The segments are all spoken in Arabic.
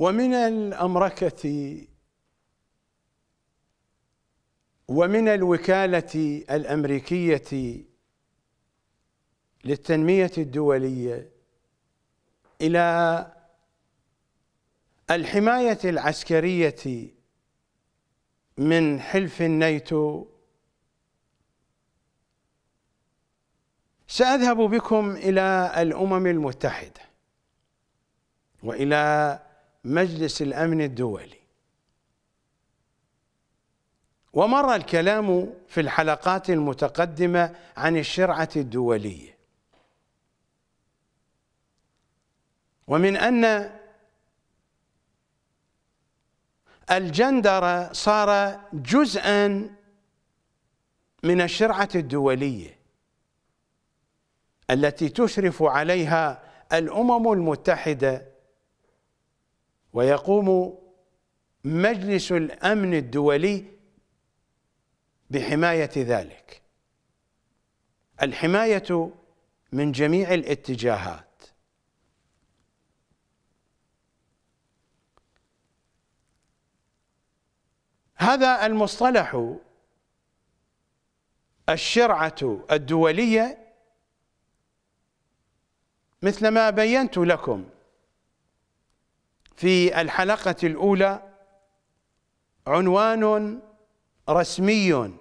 ومن الأمركة ومن الوكالة الأمريكية للتنمية الدولية إلى الحماية العسكرية من حلف النيتو سأذهب بكم إلى الأمم المتحدة وإلى مجلس الأمن الدولي ومر الكلام في الحلقات المتقدمة عن الشرعة الدولية ومن أن الجندر صار جزءا من الشرعة الدولية التي تشرف عليها الأمم المتحدة ويقوم مجلس الامن الدولي بحمايه ذلك الحمايه من جميع الاتجاهات هذا المصطلح الشرعه الدوليه مثل ما بينت لكم في الحلقة الأولى عنوان رسمي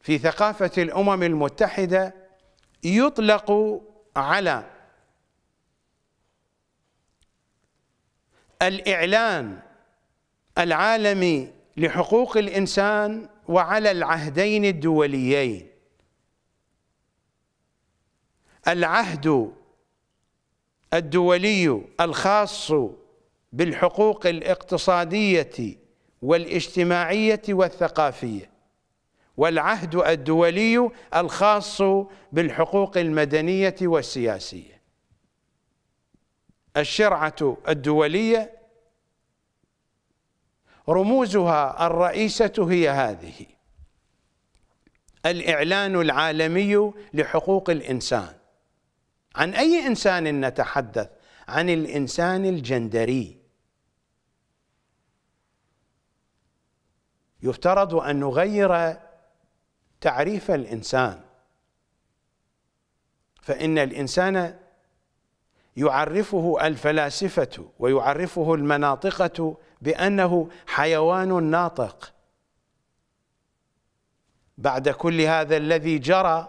في ثقافة الأمم المتحدة يطلق على الإعلان العالمي لحقوق الإنسان وعلى العهدين الدوليين العهد الدولي الخاص بالحقوق الاقتصادية والاجتماعية والثقافية والعهد الدولي الخاص بالحقوق المدنية والسياسية الشرعة الدولية رموزها الرئيسة هي هذه الإعلان العالمي لحقوق الإنسان عن أي إنسان نتحدث عن الإنسان الجندري يفترض أن نغير تعريف الإنسان فإن الإنسان يعرفه الفلاسفة ويعرفه المناطقة بأنه حيوان ناطق بعد كل هذا الذي جرى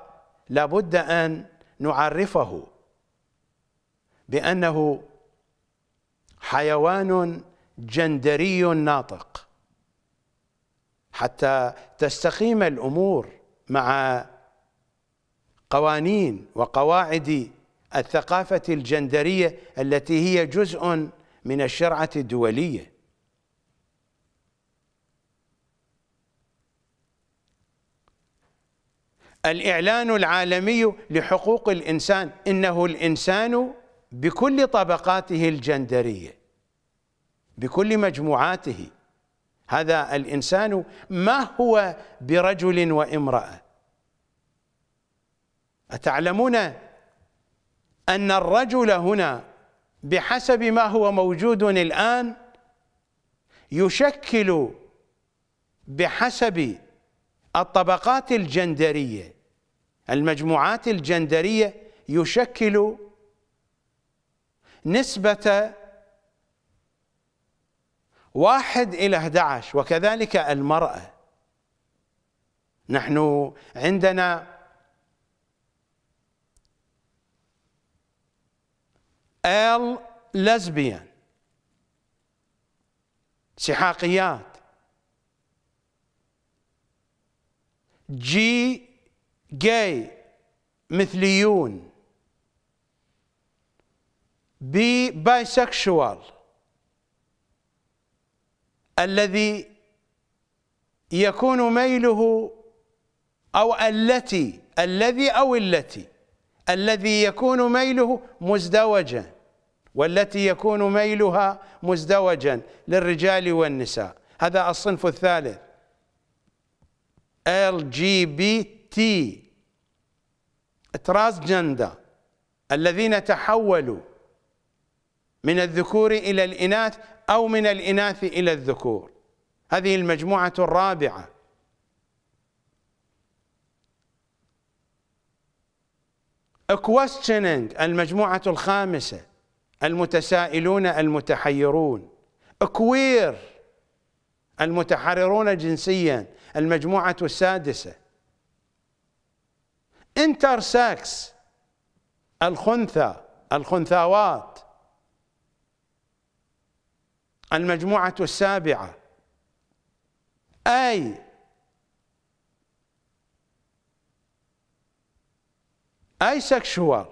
لابد أن نعرفه بأنه حيوان جندري ناطق حتى تستقيم الأمور مع قوانين وقواعد الثقافة الجندرية التي هي جزء من الشرعة الدولية الإعلان العالمي لحقوق الإنسان إنه الإنسان بكل طبقاته الجندريه بكل مجموعاته هذا الانسان ما هو برجل وامراه اتعلمون ان الرجل هنا بحسب ما هو موجود الان يشكل بحسب الطبقات الجندريه المجموعات الجندريه يشكل نسبة واحد إلى 11 وكذلك المرأة نحن عندنا ال لزبيان سحاقيات جي جاي مثليون be bisexual الذي يكون ميله او التي الذي او التي الذي يكون ميله مزدوجا والتي يكون ميلها مزدوجا للرجال والنساء هذا الصنف الثالث ال جي LGBT ترانسجندر الذين تحولوا من الذكور إلى الإناث أو من الإناث إلى الذكور هذه المجموعة الرابعة questioning المجموعة الخامسة المتسائلون المتحيرون كوير المتحررون جنسيا المجموعة السادسة انترسكس الخنثى الخنثاوات المجموعة السابعة أي أي سكشوال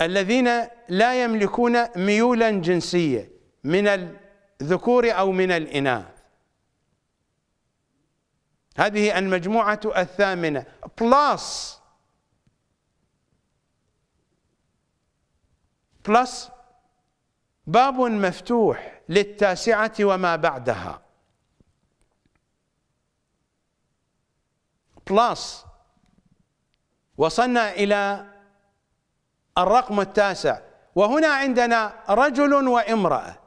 الذين لا يملكون ميولا جنسية من الذكور أو من الإناث هذه المجموعة الثامنة بلس بلس باب مفتوح للتاسعة وما بعدها بلس وصلنا إلى الرقم التاسع وهنا عندنا رجل وامرأة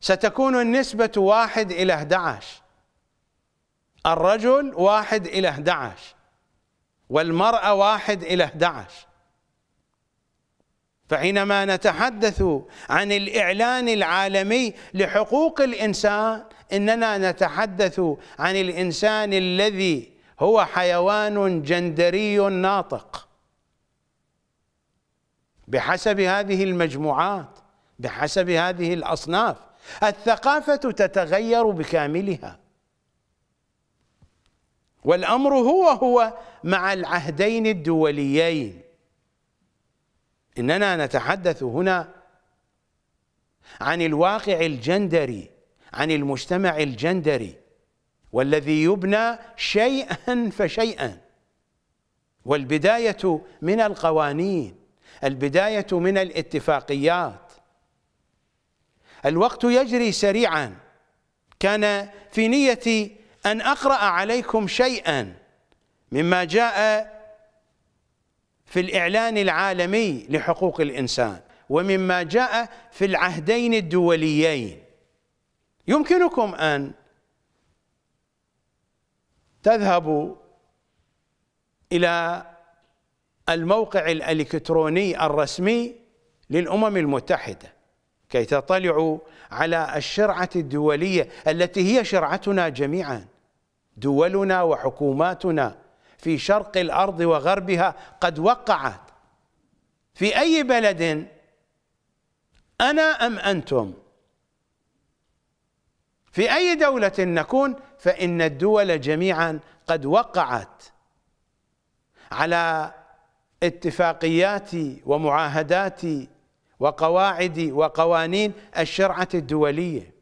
ستكون النسبة واحد إلى 11 الرجل واحد إلى 11 والمرأة واحد إلى 11 فحينما نتحدث عن الإعلان العالمي لحقوق الإنسان إننا نتحدث عن الإنسان الذي هو حيوان جندري ناطق بحسب هذه المجموعات بحسب هذه الأصناف الثقافة تتغير بكاملها والأمر هو هو مع العهدين الدوليين إننا نتحدث هنا عن الواقع الجندري عن المجتمع الجندري والذي يبنى شيئا فشيئا والبداية من القوانين البداية من الاتفاقيات الوقت يجري سريعا كان في نيتي أن أقرأ عليكم شيئا مما جاء في الإعلان العالمي لحقوق الإنسان ومما جاء في العهدين الدوليين يمكنكم أن تذهبوا إلى الموقع الإلكتروني الرسمي للأمم المتحدة كي تطلعوا على الشرعة الدولية التي هي شرعتنا جميعا دولنا وحكوماتنا في شرق الارض وغربها قد وقعت في اي بلد انا ام انتم في اي دوله نكون فان الدول جميعا قد وقعت على اتفاقيات ومعاهدات وقواعد وقوانين الشرعه الدوليه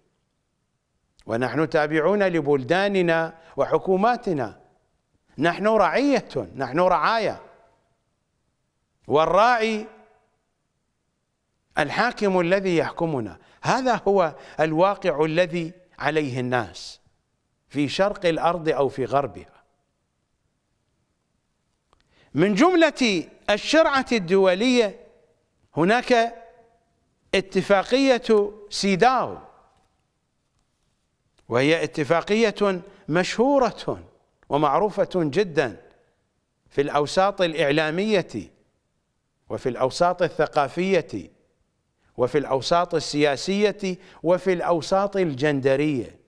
ونحن تابعون لبلداننا وحكوماتنا نحن رعية نحن رعايا والراعي الحاكم الذي يحكمنا هذا هو الواقع الذي عليه الناس في شرق الأرض أو في غربها من جملة الشرعة الدولية هناك اتفاقية سيداو وهي اتفاقية مشهورة ومعروفة جدا في الأوساط الإعلامية وفي الأوساط الثقافية وفي الأوساط السياسية وفي الأوساط الجندرية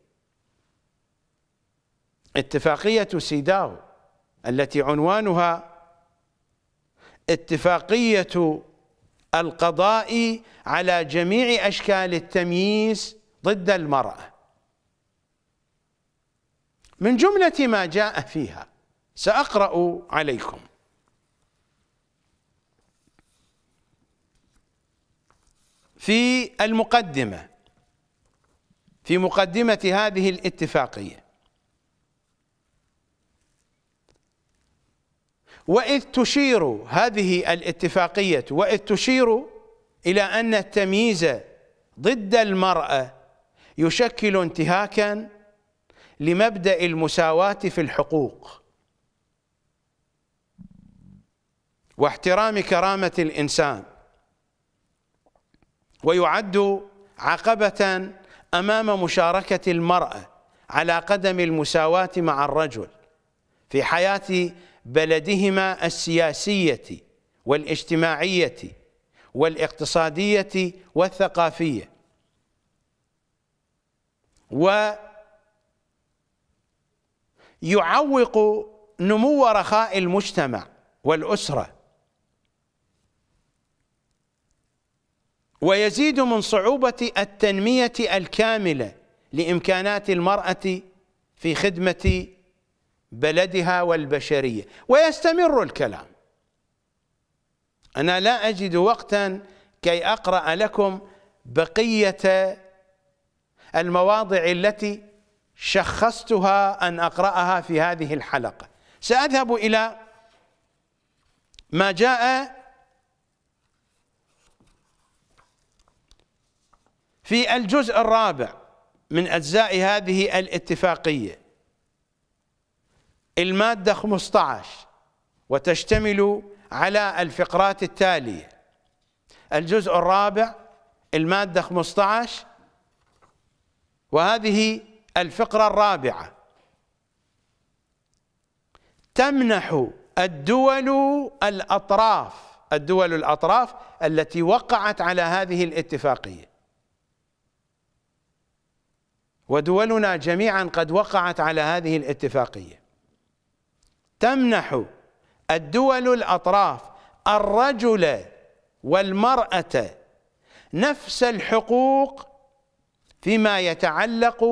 اتفاقية سيداو التي عنوانها اتفاقية القضاء على جميع أشكال التمييز ضد المرأة من جملة ما جاء فيها سأقرأ عليكم في المقدمة في مقدمة هذه الاتفاقية وإذ تشير هذه الاتفاقية وإذ تشير إلى أن التمييز ضد المرأة يشكل انتهاكا لمبدا المساواه في الحقوق واحترام كرامه الانسان ويعد عقبه امام مشاركه المراه على قدم المساواه مع الرجل في حياه بلدهما السياسيه والاجتماعيه والاقتصاديه والثقافيه و يعوق نمو رخاء المجتمع والاسره ويزيد من صعوبه التنميه الكامله لامكانات المراه في خدمه بلدها والبشريه ويستمر الكلام انا لا اجد وقتا كي اقرا لكم بقيه المواضع التي شخصتها أن أقرأها في هذه الحلقة سأذهب إلى ما جاء في الجزء الرابع من أجزاء هذه الاتفاقية المادة 15 وتشتمل على الفقرات التالية الجزء الرابع المادة 15 وهذه الفقرة الرابعة تمنح الدول الأطراف الدول الأطراف التي وقعت على هذه الاتفاقية ودولنا جميعا قد وقعت على هذه الاتفاقية تمنح الدول الأطراف الرجل والمرأة نفس الحقوق فيما يتعلق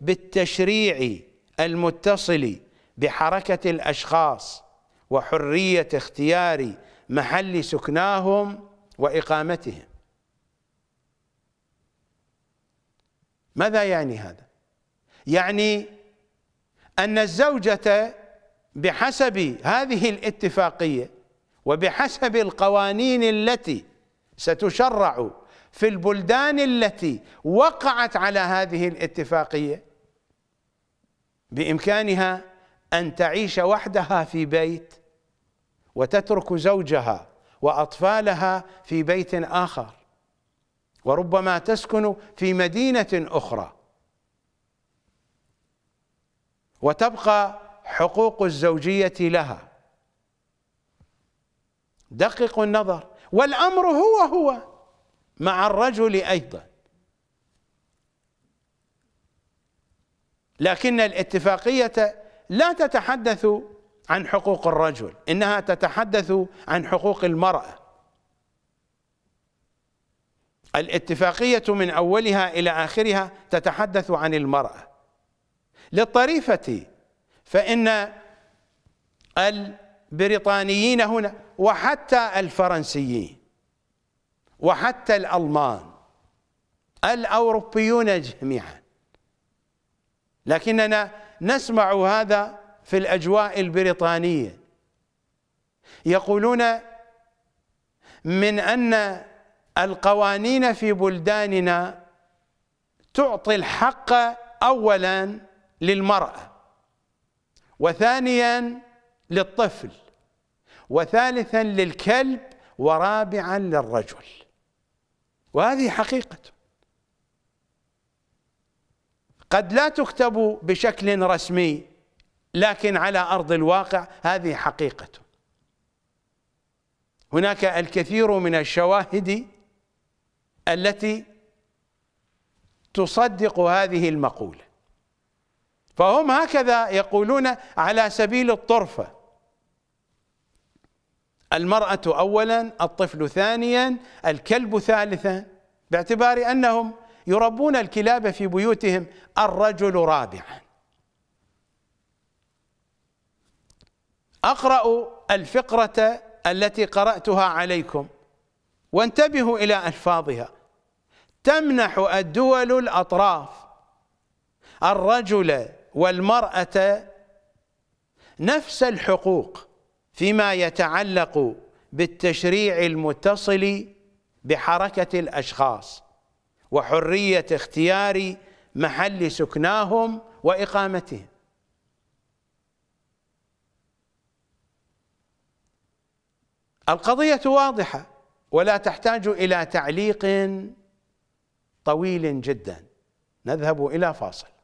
بالتشريع المتصل بحركة الأشخاص وحرية اختيار محل سكناهم وإقامتهم ماذا يعني هذا؟ يعني أن الزوجة بحسب هذه الاتفاقية وبحسب القوانين التي ستشرع في البلدان التي وقعت على هذه الاتفاقية بإمكانها أن تعيش وحدها في بيت وتترك زوجها وأطفالها في بيت آخر وربما تسكن في مدينة أخرى وتبقى حقوق الزوجية لها دققوا النظر والأمر هو هو مع الرجل أيضا لكن الاتفاقية لا تتحدث عن حقوق الرجل إنها تتحدث عن حقوق المرأة الاتفاقية من أولها إلى آخرها تتحدث عن المرأة للطريفة فإن البريطانيين هنا وحتى الفرنسيين وحتى الألمان الأوروبيون جميعا لكننا نسمع هذا في الاجواء البريطانيه يقولون من ان القوانين في بلداننا تعطي الحق اولا للمراه وثانيا للطفل وثالثا للكلب ورابعا للرجل وهذه حقيقته قد لا تكتب بشكل رسمي لكن على أرض الواقع هذه حقيقة هناك الكثير من الشواهد التي تصدق هذه المقولة فهم هكذا يقولون على سبيل الطرفة المرأة أولا الطفل ثانيا الكلب ثالثا باعتبار أنهم يربون الكلاب في بيوتهم الرجل رابعا اقرا الفقره التي قراتها عليكم وانتبهوا الى الفاظها تمنح الدول الاطراف الرجل والمراه نفس الحقوق فيما يتعلق بالتشريع المتصل بحركه الاشخاص وحرية اختيار محل سكناهم وإقامتهم القضية واضحة ولا تحتاج إلى تعليق طويل جدا نذهب إلى فاصل